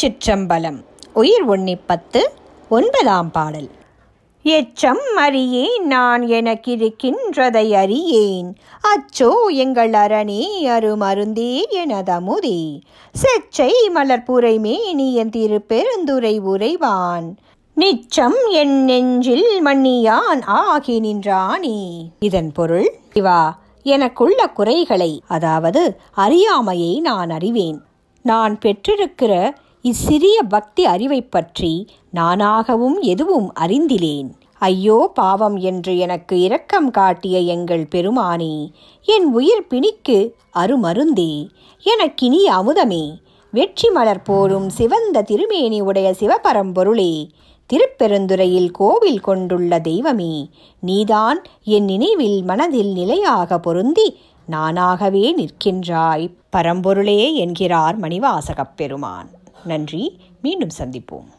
சிற்றம்பலம் உயிர் பத்து ஒன்பதாம் பாடல் எச்சம் அறியேன் நான் எனக்கிருக்கின்றதை அறியேன் அச்சோ எங்கள் அரணே அருமருந்தே எனதமுதே செச்சை மலர்புரைமே நீ என் பெருந்துரை உரைவான் நிச்சம் என் நெஞ்சில் மன்னியான் ஆகி நின்றானே இதன் பொருள் இவா எனக்குள்ள குறைகளை அதாவது அறியாமையை நான் அறிவேன் நான் பெற்றிருக்கிற இச்சிறிய பக்தி அறிவைப் பற்றி நானாகவும் எதுவும் அறிந்திலேன் ஐயோ பாவம் என்று எனக்கு இரக்கம் காட்டிய எங்கள் பெருமானே என் உயிர் பிணிக்கு அருமருந்தே எனக்கினி அமுதமே வெற்றி மலர் போரும் சிவந்த திருமேனி உடைய சிவபரம்பொருளே திருப்பெருந்துறையில் கோவில் கொண்டுள்ள தெய்வமே நீதான் என் நினைவில் மனதில் நிலையாக பொருந்தி நானாகவே நிற்கின்றாய் பரம்பொருளே என்கிறார் மணிவாசகப் பெருமான் நன்றி மீண்டும் சந்திப்போம்